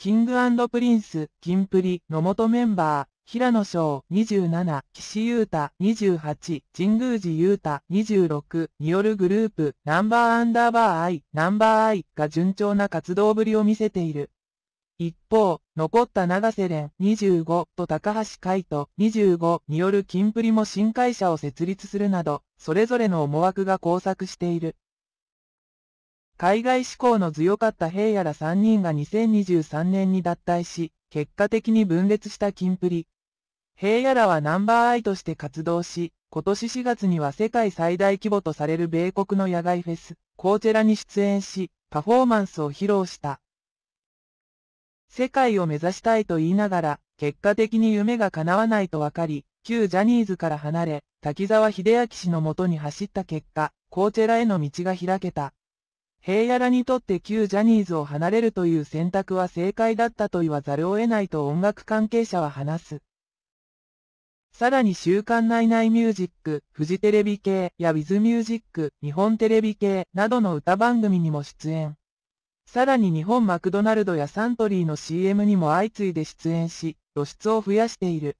キングプリンス、キンプリの元メンバー、平野翔27、岸優太28、神宮寺優太26によるグループ、ナンバーアンダーバーアイ、ナンバーアイが順調な活動ぶりを見せている。一方、残った長瀬廉25と高橋海人25によるキンプリも新会社を設立するなど、それぞれの思惑が交錯している。海外志向の強かった兵やら3人が2023年に脱退し、結果的に分裂したキンプリ。平野らはナンバーアイとして活動し、今年4月には世界最大規模とされる米国の野外フェス、コーチェラに出演し、パフォーマンスを披露した。世界を目指したいと言いながら、結果的に夢が叶わないと分かり、旧ジャニーズから離れ、滝沢秀明氏のもとに走った結果、コーチェラへの道が開けた。平野らにとって旧ジャニーズを離れるという選択は正解だったと言わざるを得ないと音楽関係者は話す。さらに週刊内内ミュージック、フジテレビ系やウィズミュージック、日本テレビ系などの歌番組にも出演。さらに日本マクドナルドやサントリーの CM にも相次いで出演し、露出を増やしている。